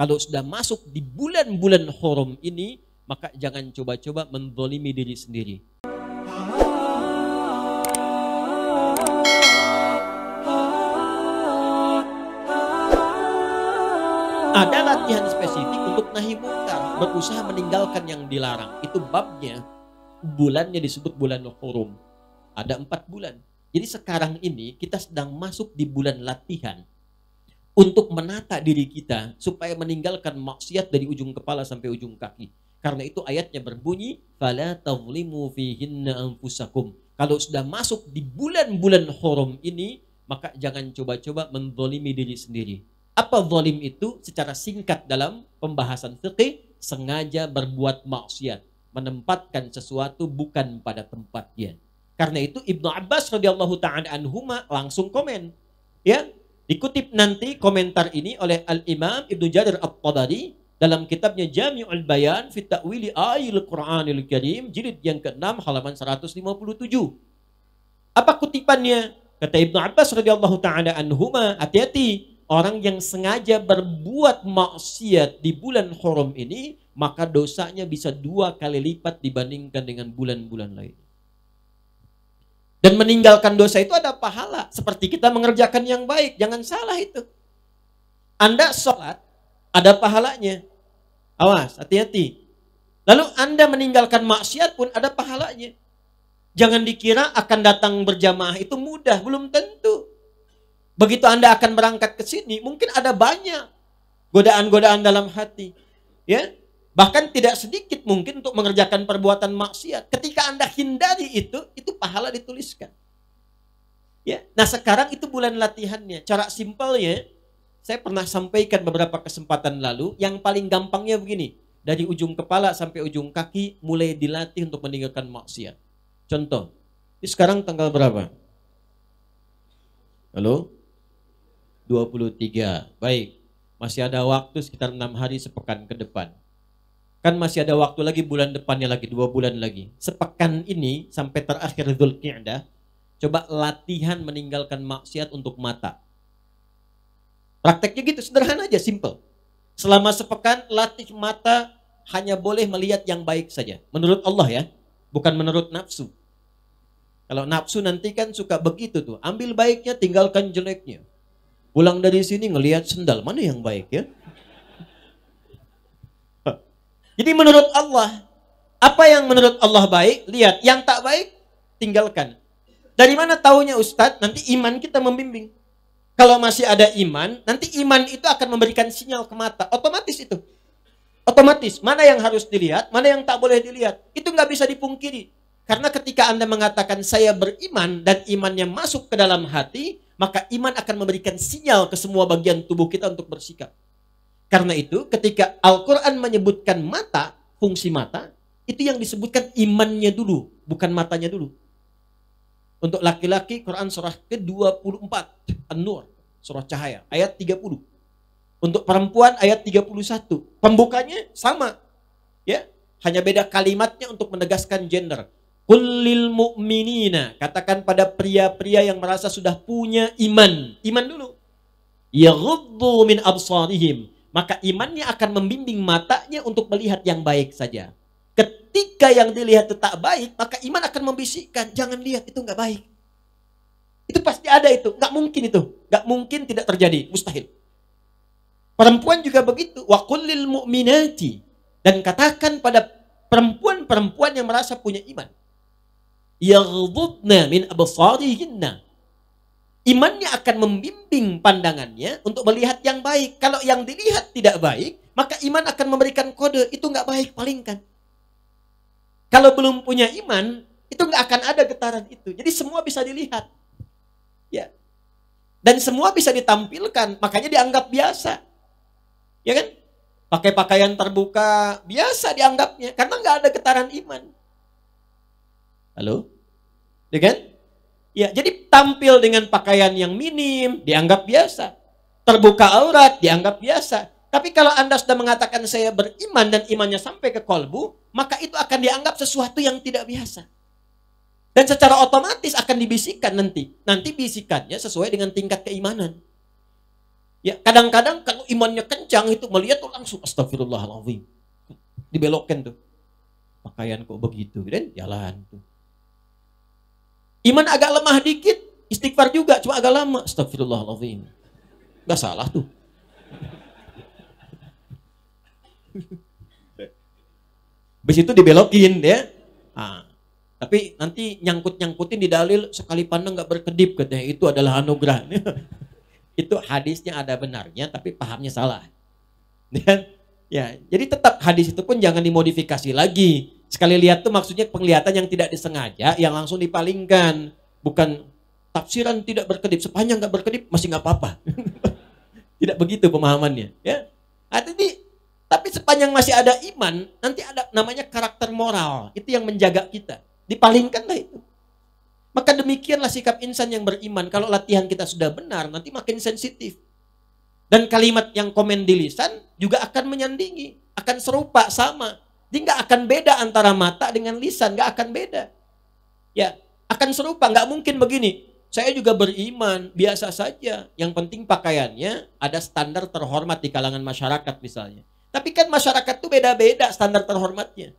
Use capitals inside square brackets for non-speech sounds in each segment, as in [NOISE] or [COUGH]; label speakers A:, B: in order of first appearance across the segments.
A: Kalau sudah masuk di bulan-bulan haram ini, maka jangan coba-coba mendolimi diri sendiri. Ada latihan spesifik untuk nahi mungkar, berusaha meninggalkan yang dilarang. Itu babnya, bulannya disebut bulan haram. Ada empat bulan. Jadi sekarang ini kita sedang masuk di bulan latihan untuk menata diri kita supaya meninggalkan maksiat dari ujung kepala sampai ujung kaki. Karena itu ayatnya berbunyi fala tazlimu fihinna anfusakum. Kalau sudah masuk di bulan-bulan haram ini, maka jangan coba-coba menzalimi diri sendiri. Apa zalim itu? Secara singkat dalam pembahasan fikih sengaja berbuat maksiat, menempatkan sesuatu bukan pada tempatnya. Karena itu Ibnu Abbas radhiyallahu taala anhuma langsung komen, ya, Dikutip nanti komentar ini oleh Al-Imam Ibnu Jadir At-Tabari dalam kitabnya Jami'ul Bayan fi Ta'wili Ayil Qur'anil Karim jilid yang ke-6 halaman 157. Apa kutipannya? Kata Ibnu Abbas radhiyallahu taala anhuma, hati-hati orang yang sengaja berbuat maksiat di bulan haram ini maka dosanya bisa dua kali lipat dibandingkan dengan bulan-bulan lain. Dan meninggalkan dosa itu ada pahala. Seperti kita mengerjakan yang baik. Jangan salah itu. Anda sholat, ada pahalanya. Awas, hati-hati. Lalu Anda meninggalkan maksiat pun ada pahalanya. Jangan dikira akan datang berjamaah itu mudah, belum tentu. Begitu Anda akan berangkat ke sini, mungkin ada banyak godaan-godaan dalam hati. Ya, Bahkan tidak sedikit mungkin untuk mengerjakan perbuatan maksiat. Ketika Anda hindari itu, itu pahala dituliskan. Ya. Nah, sekarang itu bulan latihannya. Cara simpelnya, saya pernah sampaikan beberapa kesempatan lalu, yang paling gampangnya begini. Dari ujung kepala sampai ujung kaki mulai dilatih untuk meninggalkan maksiat. Contoh, ini sekarang tanggal berapa? Halo? 23. Baik. Masih ada waktu sekitar enam hari sepekan ke depan Kan masih ada waktu lagi bulan depannya lagi, dua bulan lagi. Sepekan ini sampai terakhir Dhul coba latihan meninggalkan maksiat untuk mata. Prakteknya gitu, sederhana aja, simple. Selama sepekan latih mata hanya boleh melihat yang baik saja. Menurut Allah ya, bukan menurut nafsu. Kalau nafsu nanti kan suka begitu tuh, ambil baiknya tinggalkan jeleknya. Pulang dari sini ngelihat sendal, mana yang baik ya? Jadi menurut Allah, apa yang menurut Allah baik, lihat. Yang tak baik, tinggalkan. Dari mana taunya Ustadz? Nanti iman kita membimbing. Kalau masih ada iman, nanti iman itu akan memberikan sinyal ke mata. Otomatis itu. Otomatis. Mana yang harus dilihat, mana yang tak boleh dilihat. Itu nggak bisa dipungkiri. Karena ketika Anda mengatakan saya beriman dan imannya masuk ke dalam hati, maka iman akan memberikan sinyal ke semua bagian tubuh kita untuk bersikap. Karena itu ketika Al-Quran menyebutkan mata, fungsi mata, itu yang disebutkan imannya dulu, bukan matanya dulu. Untuk laki-laki Quran surah ke-24 An-Nur, surah cahaya, ayat 30. Untuk perempuan ayat 31. Pembukanya sama. Ya, hanya beda kalimatnya untuk menegaskan gender. Kullil mu'minina, katakan pada pria-pria yang merasa sudah punya iman. Iman dulu. Yaghuddu min absarihim maka imannya akan membimbing matanya untuk melihat yang baik saja. Ketika yang dilihat tetap baik, maka iman akan membisikkan, jangan lihat itu nggak baik. Itu pasti ada itu, nggak mungkin itu, nggak mungkin tidak terjadi, mustahil. Perempuan juga begitu, wakulil mu'minati dan katakan pada perempuan-perempuan yang merasa punya iman, yaghdudna min abasarihinna imannya akan membimbing pandangannya untuk melihat yang baik. Kalau yang dilihat tidak baik, maka iman akan memberikan kode itu nggak baik palingkan. Kalau belum punya iman, itu nggak akan ada getaran itu. Jadi semua bisa dilihat, ya. Dan semua bisa ditampilkan, makanya dianggap biasa, ya kan? Pakai pakaian terbuka biasa dianggapnya karena nggak ada getaran iman. Halo, ya kan? Ya, jadi tampil dengan pakaian yang minim dianggap biasa. Terbuka aurat dianggap biasa. Tapi kalau Anda sudah mengatakan saya beriman dan imannya sampai ke kolbu, maka itu akan dianggap sesuatu yang tidak biasa. Dan secara otomatis akan dibisikkan nanti. Nanti bisikannya sesuai dengan tingkat keimanan. Ya, kadang-kadang kalau imannya kencang itu melihat tuh langsung astagfirullahaladzim. Dibelokkan tuh. Pakaian kok begitu, dan gitu jalan tuh. Iman agak lemah dikit, istighfar juga cuma agak lama. Astagfirullahaladzim. Gak salah tuh. Habis itu dibelokin ya. Nah, tapi nanti nyangkut-nyangkutin di dalil sekali pandang gak berkedip katanya itu adalah anugerah. [LAUGHS] itu hadisnya ada benarnya tapi pahamnya salah. Ya, [LAUGHS] ya, jadi tetap hadis itu pun jangan dimodifikasi lagi Sekali lihat tuh maksudnya penglihatan yang tidak disengaja, yang langsung dipalingkan. Bukan tafsiran tidak berkedip. Sepanjang nggak berkedip masih nggak apa-apa. [LAUGHS] tidak begitu pemahamannya. Ya, Nah, tapi sepanjang masih ada iman, nanti ada namanya karakter moral. Itu yang menjaga kita. Dipalingkan lah itu. Maka demikianlah sikap insan yang beriman. Kalau latihan kita sudah benar, nanti makin sensitif. Dan kalimat yang komen di lisan juga akan menyandingi. Akan serupa, sama. Dia nggak akan beda antara mata dengan lisan, nggak akan beda. Ya, akan serupa, nggak mungkin begini. Saya juga beriman, biasa saja. Yang penting pakaiannya ada standar terhormat di kalangan masyarakat misalnya. Tapi kan masyarakat tuh beda-beda standar terhormatnya.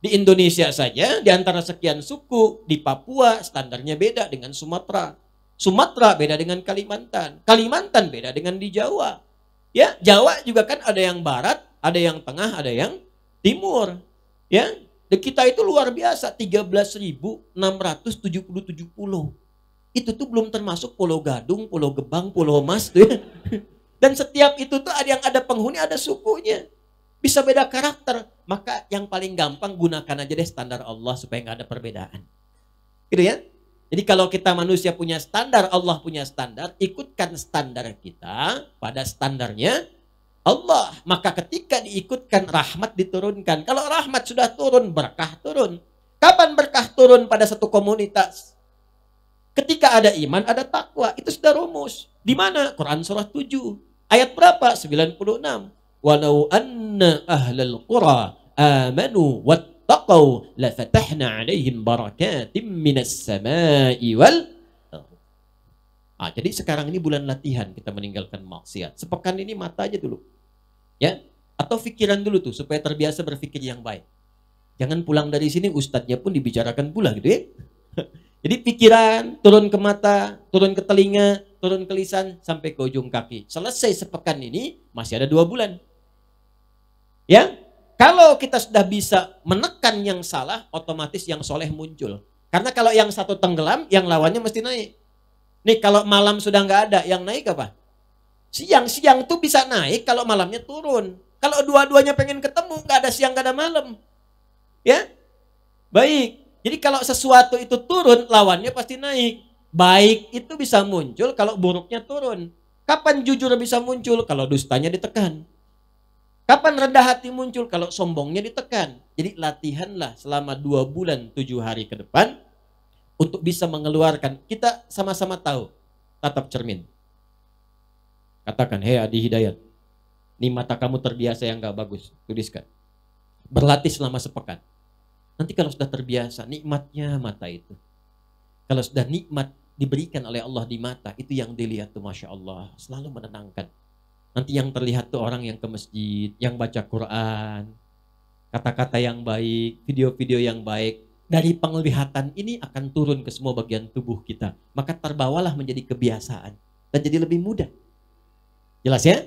A: Di Indonesia saja, di antara sekian suku, di Papua standarnya beda dengan Sumatera. Sumatera beda dengan Kalimantan. Kalimantan beda dengan di Jawa. Ya, Jawa juga kan ada yang barat, ada yang tengah, ada yang timur. Ya, dan kita itu luar biasa 13.677 pulau. Itu tuh belum termasuk Pulau Gadung, Pulau Gebang, Pulau Mas tuh ya. [LAUGHS] Dan setiap itu tuh ada yang ada penghuni, ada sukunya. Bisa beda karakter. Maka yang paling gampang gunakan aja deh standar Allah supaya nggak ada perbedaan. Gitu ya? Jadi kalau kita manusia punya standar, Allah punya standar, ikutkan standar kita pada standarnya Allah. Maka ketika diikutkan rahmat diturunkan. Kalau rahmat sudah turun, berkah turun. Kapan berkah turun pada satu komunitas? Ketika ada iman, ada takwa. Itu sudah rumus. Di mana? Quran surah 7. Ayat berapa? 96. Walau anna ahlal qura amanu la lafatahna alaihim barakatim minas samai wal Ah, jadi sekarang ini bulan latihan kita meninggalkan maksiat. Sepekan ini mata aja dulu. Ya, atau pikiran dulu tuh supaya terbiasa berpikir yang baik. Jangan pulang dari sini ustadznya pun dibicarakan pula gitu ya. [LAUGHS] Jadi pikiran turun ke mata, turun ke telinga, turun ke lisan sampai ke ujung kaki. Selesai sepekan ini masih ada dua bulan. Ya, kalau kita sudah bisa menekan yang salah, otomatis yang soleh muncul. Karena kalau yang satu tenggelam, yang lawannya mesti naik. Nih kalau malam sudah nggak ada, yang naik apa? Siang-siang tuh bisa naik kalau malamnya turun. Kalau dua-duanya pengen ketemu, gak ada siang, gak ada malam. Ya, baik. Jadi kalau sesuatu itu turun, lawannya pasti naik. Baik itu bisa muncul kalau buruknya turun. Kapan jujur bisa muncul? Kalau dustanya ditekan. Kapan rendah hati muncul? Kalau sombongnya ditekan. Jadi latihanlah selama dua bulan tujuh hari ke depan untuk bisa mengeluarkan. Kita sama-sama tahu tatap cermin. Katakan, hei Adi Hidayat, ini mata kamu terbiasa yang gak bagus. Tuliskan. Berlatih selama sepekan. Nanti kalau sudah terbiasa, nikmatnya mata itu. Kalau sudah nikmat diberikan oleh Allah di mata, itu yang dilihat tuh Masya Allah. Selalu menenangkan. Nanti yang terlihat tuh orang yang ke masjid, yang baca Quran, kata-kata yang baik, video-video yang baik. Dari penglihatan ini akan turun ke semua bagian tubuh kita. Maka terbawalah menjadi kebiasaan dan jadi lebih mudah. ¿Y la hacía?